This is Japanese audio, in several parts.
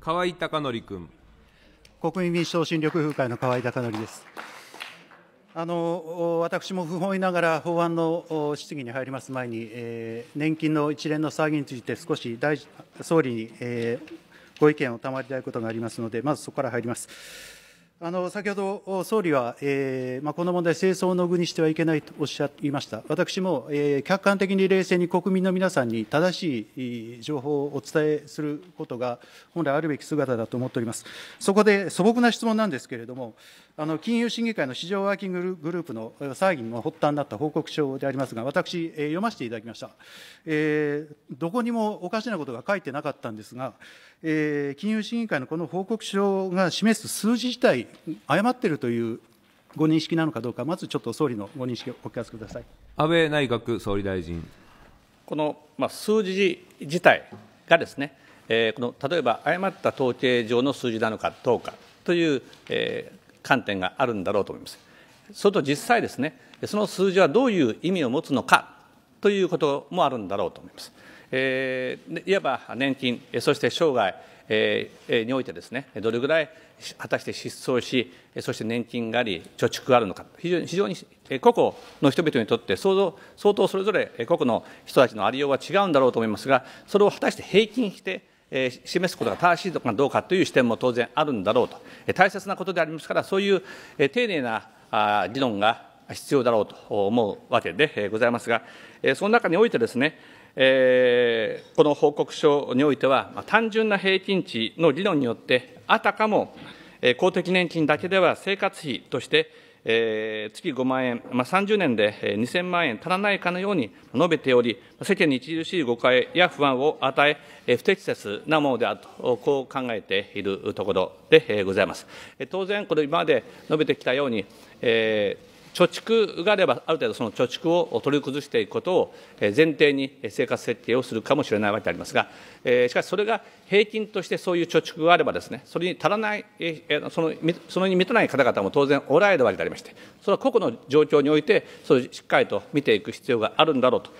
河井孝典君。国民民主党新緑風会の河井孝典です。あの私も不本意ながら法案の質疑に入ります前に、えー、年金の一連の騒ぎについて少し大総理に、えー、ご意見を賜りたいことがありますのでまずそこから入ります。あの先ほど総理は、えーまあ、この問題、政争の具にしてはいけないとおっしゃいました、私も、えー、客観的に冷静に国民の皆さんに正しい情報をお伝えすることが、本来あるべき姿だと思っております。そこで素朴な質問なんですけれども、あの金融審議会の市場ワーキンググループの騒ぎの発端になった報告書でありますが、私、えー、読ませていただきました、えー、どこにもおかしなことが書いてなかったんですが、えー、金融審議会のこの報告書が示す数字自体、誤っているというご認識なのかどうか、まずちょっと総理のご認識をお聞かせください安倍内閣総理大臣。この、まあ、数字自体がですね、えー、この例えば誤った統計上の数字なのかどうかという、えー、観点があるんだろうと思います。それと実際ですね、その数字はどういう意味を持つのかということもあるんだろうと思います。えー、いわば年金、そして生涯、えにおいてですね、どれぐらい果たして失踪し、そして年金があり、貯蓄があるのか、非常に非常に個々の人々にとって相当、相当それぞれ個々の人たちのありようは違うんだろうと思いますが、それを果たして平均して、示すことが正しいのかどうかという視点も当然あるんだろうと、大切なことでありますから、そういう丁寧な議論が必要だろうと思うわけでございますが、その中においてですね、この報告書においては、単純な平均値の議論によって、あたかも、公的年金だけでは生活費として、えー、月5万円、まあ、30年で2000万円足らないかのように述べており、世間に著しい誤解や不安を与え、不適切なものであると、こう考えているところでございます。当然、これ、今まで述べてきたように、えー貯蓄があれば、ある程度その貯蓄を取り崩していくことを前提に生活設計をするかもしれないわけでありますが、しかしそれが平均としてそういう貯蓄があればですね、それに足らない、そのそれに満たない方々も当然おられるわけでありまして、それは個々の状況において、それをしっかりと見ていく必要があるんだろうと、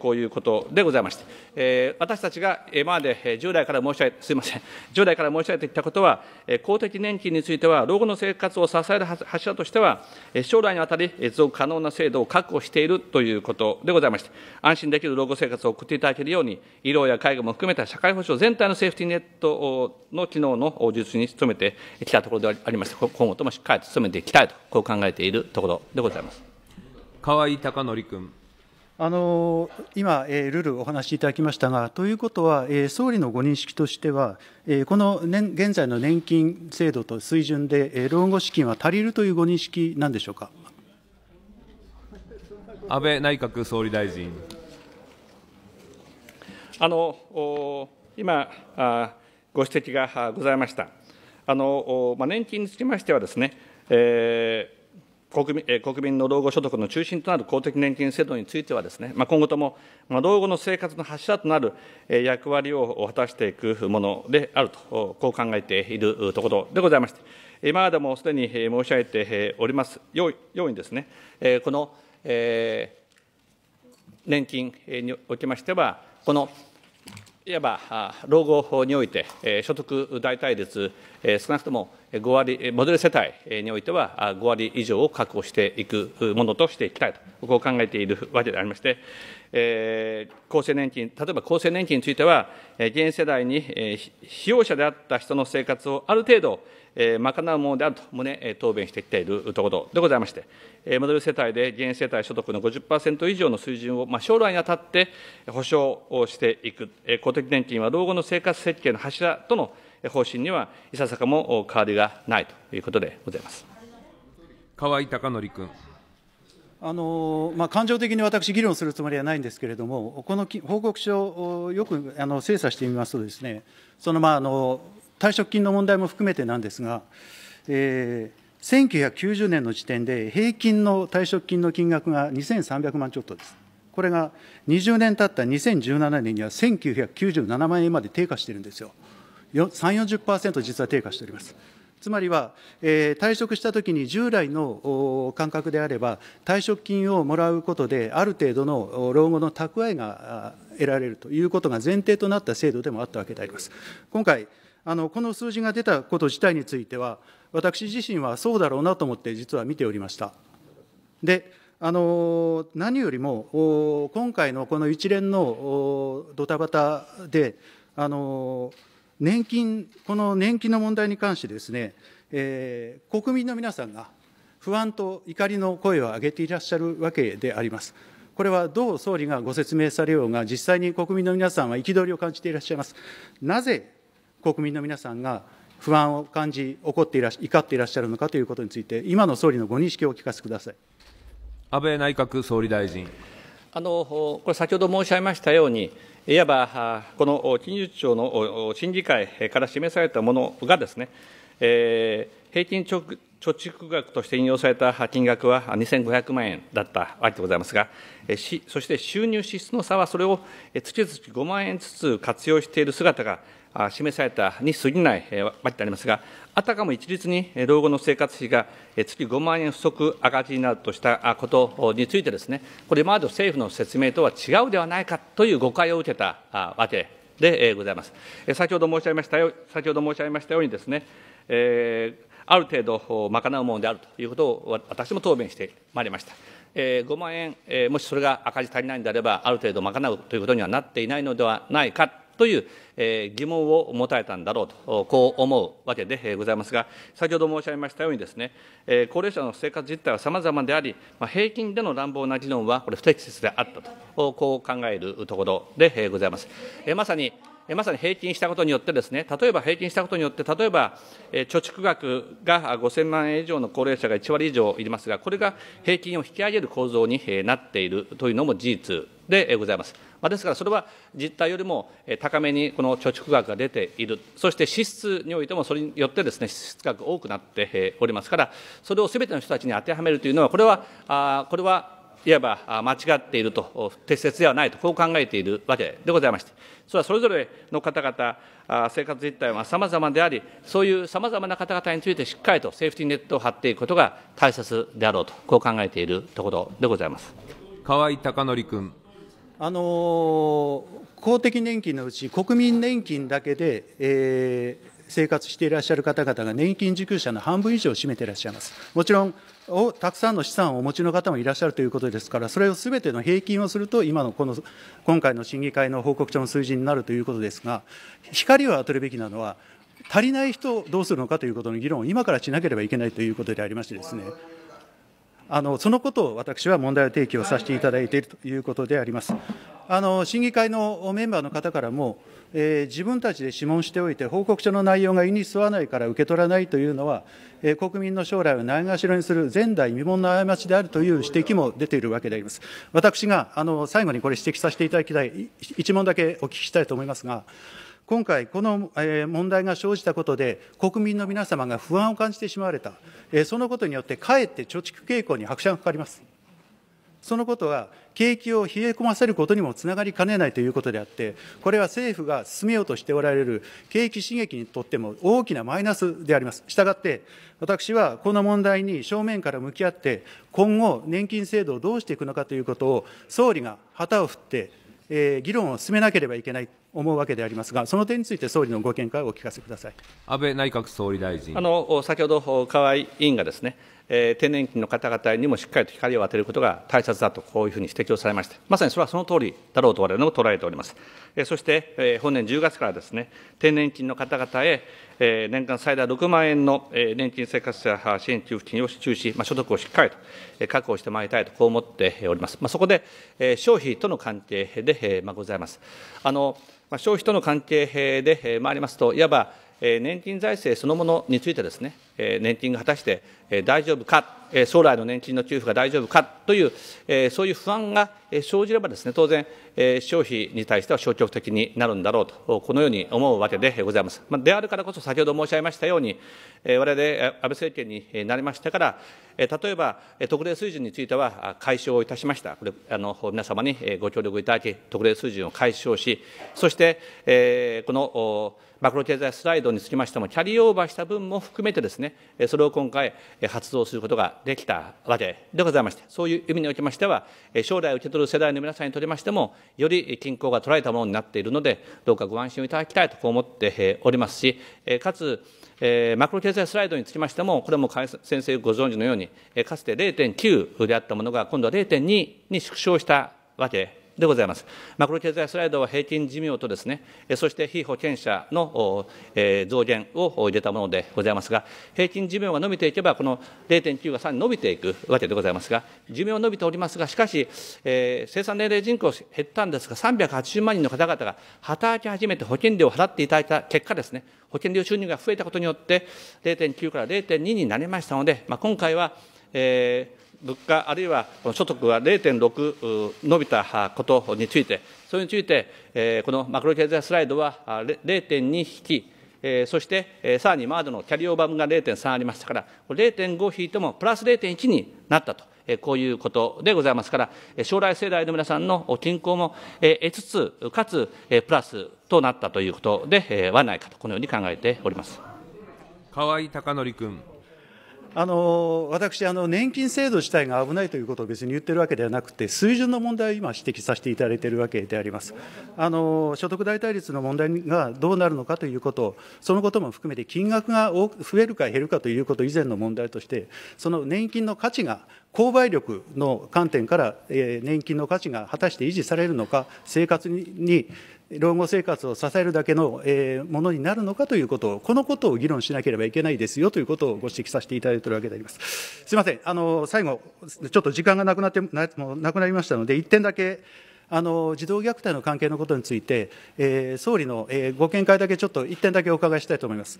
こういうことでございまして、私たちが今まで従来から申し上げ、すみません、従来から申し上げてきたことは、公的年金については、老後の生活を支える柱としては、将来にわたで持続可能な制度を確保しているということでございまして、安心できる老後生活を送っていただけるように、医療や介護も含めた社会保障全体のセーフティネットの機能の充実に努めてきたところでありまして、今後ともしっかりと努めていきたいと、こう考えているところでございます。河井孝則君。あの今、えー、ルールお話しいただきましたが、ということは、えー、総理のご認識としては、えー、この年現在の年金制度と水準で、えー、老後資金は足りるというご認識なんでしょうか。安倍内閣総理大臣。あの今ご指摘がございました。あのまあ、年金につきましてはですね、えー国民国民の老後所得の中心となる公的年金制度についてはですね、まあ、今後とも、まあ、老後の生活の柱となる役割を果たしていくものであると、こう考えているところでございまして、今までもすでに申し上げておりますようにです、ね、このえー、年金におきましては、このいわば老後法において、所得代替率、少なくとも5割、モデル世帯においては5割以上を確保していくものとしていきたいと、こう考えているわけでありまして、えー、厚生年金、例えば厚生年金については、現世代に被用者であった人の生活をある程度、賄うものであると旨、答弁してきているところでございまして、モデル世帯で現世帯所得の50%以上の水準を、将来にあたって保障をしていく、公的年金は老後の生活設計の柱との方針には、いささかも変わりがないということでございます河井孝則君。あのまあ、感情的に私、議論するつもりはないんですけれども、この報告書をよくあの精査してみますとです、ね、そのまああの退職金の問題も含めてなんですが、えー、1990年の時点で平均の退職金の金額が2300万ちょっとです。これが20年経った2017年には1997万円まで低下してるんですよ。3、40%実は低下しております。つまりは、えー、退職したときに従来の感覚であれば、退職金をもらうことで、ある程度の老後の蓄えが得られるということが前提となった制度でもあったわけであります。今回あのこの数字が出たこと自体については、私自身はそうだろうなと思って、実は見ておりました。であの何よりも、今回のこの一連のドタバタで、あの年金、この年金の問題に関してですね、えー、国民の皆さんが不安と怒りの声を上げていらっしゃるわけであります。これはどう総理がご説明されようが、実際に国民の皆さんは憤りを感じていらっしゃいます。なぜ国民の皆さんが不安を感じ、怒っていら怒っていらっしゃるのかということについて、今の総理のご認識をお聞かせください安倍内閣総理大臣。あのこれ、先ほど申し上げましたように、いわばこの金融庁の審議会から示されたものがですね、えー、平均貯蓄額として引用された金額は2500万円だったわけでございますが、しそして収入支出の差はそれを月々5万円ずつ活用している姿が、示されたに過ぎないわけでありますが、あたかも一律に老後の生活費が月5万円不足赤字になるとしたことについてですね、これ、今まで政府の説明とは違うではないかという誤解を受けたわけでございます。先ほど申し上げましたよ先ほど申し上げましたようにですね、えー、ある程度賄うものであるということを私も答弁してまいりました。えー、5万円、えー、もしそれが赤字足りないんであれば、ある程度賄うということにはなっていないのではないかという、え疑問を持たれたんだろうと、こう思うわけでございますが、先ほど申し上げましたようにですね、え高齢者の生活実態は様々であり、ま平均での乱暴な議論はこれ不適切であったと、こう考えるところでございます。えまさにまさに平均したことによってですね、例えば平均したことによって、例えば、え貯蓄額が5000万円以上の高齢者が1割以上いますが、これが平均を引き上げる構造に、えなっているというのも事実でございます。まあ、ですから、それは実態よりも高めにこの貯蓄額が出ている、そして支出においてもそれによってです、ね、支出額が多くなっておりますから、それをすべての人たちに当てはめるというのは、これは、あこれはいわば間違っていると、適切ではないと、こう考えているわけでございまして、それはそれぞれの方々、生活実態は様々であり、そういうさまざまな方々についてしっかりとセーフティーネットを張っていくことが大切であろうと、こう考えているところでございます。河合隆則君。あの公的年金のうち、国民年金だけで、えー、生活していらっしゃる方々が年金受給者の半分以上を占めていらっしゃいます。もちろんお、たくさんの資産をお持ちの方もいらっしゃるということですから、それをすべての平均をすると、今のこの今回の審議会の報告書の数字になるということですが、光を当てるべきなのは、足りない人をどうするのかということの議論を今からしなければいけないということでありましてですね。あのそのことを私は問題を提起をさせていただいているということであります。あの審議会のメンバーの方からも、えー、自分たちで諮問しておいて、報告書の内容が意に沿わないから受け取らないというのは、えー、国民の将来をないがしろにする前代未聞の過ちであるという指摘も出ているわけであります。私があの最後にこれ、指摘させていただきたい、一問だけお聞きしたいと思いますが、今回、この問題が生じたことで、国民の皆様が不安を感じてしまわれた、そのことによって、かえって貯蓄傾向に拍車がかかります。そのことは、景気を冷え込ませることにもつながりかねないということであって、これは政府が進めようとしておられる景気刺激にとっても大きなマイナスであります。したがって、私はこの問題に正面から向き合って、今後、年金制度をどうしていくのかということを、総理が旗を振って、えー、議論を進めなければいけないと思うわけでありますが、その点について総理のご見解をお聞かせください安倍内閣総理大臣。あの先ほど、河合委員がですね、えー、低年金の方々にもしっかりと光を当てることが大切だと、こういうふうに指摘をされました。まさにそれはその通りだろうと我々も捉えております。えー、そして、えー、本年10月からですね、低年金の方々へ、えー、年間最大6万円の、えー、年金生活者支援給付金を中止、まあ、所得をしっかりと、確保してまいりたいと、こう思っております。まあ、そこで、えー、消費との関係で、えーまあ、ございます。あのまあ、消費との関係で、えー、回りますと、いわば、年金財政そのものについてですね、年金が果たして大丈夫か、将来の年金の給付が大丈夫かという、そういう不安が生じればです、ね、当然、消費に対しては消極的になるんだろうと、このように思うわけでございます。であるからこそ、先ほど申し上げましたように、我々、安倍政権になりましたから、例えば特例水準については解消をいたしました、これあの皆様にご協力いただき、特例水準を解消し、そして、このマクロ経済スライドにつきましても、キャリーオーバーした分も含めてですね、それを今回、発動することができたわけでございまして、そういう意味におきましては、将来受け取る世代の皆さんにとりましても、より均衡が取られたものになっているので、どうかご安心をいただきたいとこう思っておりますし、かつ、えマクロ経済スライドにつきましても、これも先生ご存知のように、かつて0.9であったものが、今度は0.2に縮小したわけでございます。マクロ経済スライドは平均寿命とですね、そして被保険者の増減を入れたものでございますが、平均寿命が伸びていけば、この0.9がさらに伸びていくわけでございますが、寿命は伸びておりますが、しかし、えー、生産年齢人口減ったんですが、380万人の方々が働き始めて保険料を払っていただいた結果ですね、保険料収入が増えたことによって、0.9から0.2になりましたので、まあ、今回は、えー、物価あるいは所得が0.6伸びたことについて、それについて、このマクロ経済スライドは0.2引き、そしてさらにマードのキャリーオーバー分が0.3ありましたから、0.5引いてもプラス0.1になったと。こういうことでございますから、将来世代の皆さんの均衡も得つつ、かつプラスとなったということではないかと、このように考えております河合貴則君。あの私あの、年金制度自体が危ないということを別に言ってるわけではなくて、水準の問題を今、指摘させていただいているわけでありますあの、所得代替率の問題がどうなるのかということ、そのことも含めて、金額が増えるか減るかということ以前の問題として、その年金の価値が購買力の観点から、えー、年金の価値が果たして維持されるのか、生活に老後生活を支えるだけのものになるのかということを、このことを議論しなければいけないですよということをご指摘させていただいているわけであります。すみません、あの最後、ちょっと時間がなくなってななくなりましたので、1点だけ。あの児童虐待の関係のことについて、えー、総理の、えー、ご見解だけちょっと1点だけお伺いしたいと思います。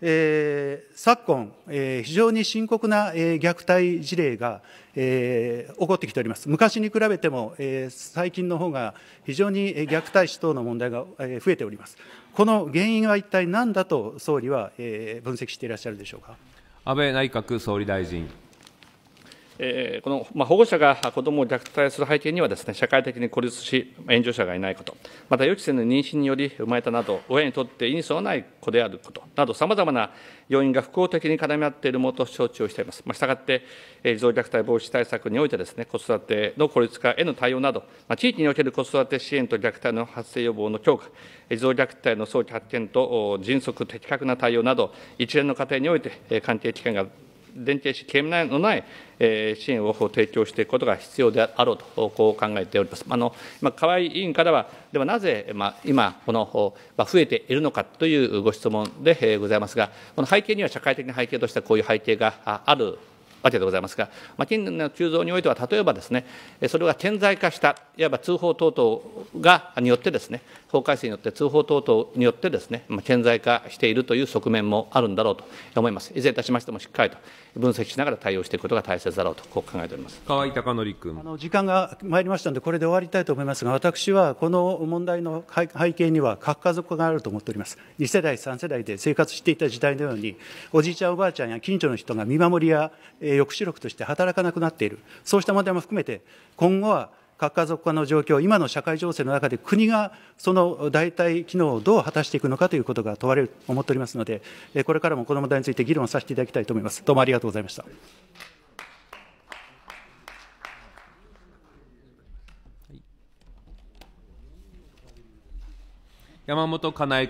えー、昨今、えー、非常に深刻な、えー、虐待事例が、えー、起こってきております、昔に比べても、えー、最近の方が非常に虐待死等の問題が、えー、増えております、この原因は一体何だと総理は、えー、分析していらっしゃるでしょうか安倍内閣総理大臣。えー、この、まあ、保護者が子どもを虐待する背景にはです、ね、社会的に孤立し、援助者がいないこと、また予期せぬ妊娠により生まれたなど、親にとって意に沿わない子であることなど、さまざまな要因が不公的に絡み合っているものと承知をしています。まあ、したがって、え児童虐待防止対策においてです、ね、子育ての孤立化への対応など、まあ、地域における子育て支援と虐待の発生予防の強化、児童虐待の早期発見と迅速、的確な対応など、一連の過程においてえ関係機関が連携し、懸めのない、え支援を提供していくことが必要であろうと、こう考えております。あの今河合委員からは、ではなぜ、ま今、この、ま増えているのかというご質問でございますが、この背景には社会的な背景としてこういう背景があるわけでございますが、まあ、近年の急増においては、例えばですね、それが顕在化した、いわば通報等々がによってですね、法改正によって通報等々によってですね、まあ、顕在化しているという側面もあるんだろうと思います。いずれいたしましても、しっかりと分析しながら対応していくことが大切だろうと、こう考えております河合孝則君あの。時間が参りましたので、これで終わりたいと思いますが、私はこの問題の背景には、核家族化があると思っております。2世代、3世代で生活していた時代のように、おじいちゃん、おばあちゃんや近所の人が見守りや、えー抑止力として働かなくなっている、そうした問題も含めて、今後は核家族化の状況、今の社会情勢の中で、国がその代替機能をどう果たしていくのかということが問われると思っておりますので、これからもこの問題について議論させていただきたいと思います。どうもありがとうございました。山本かなえ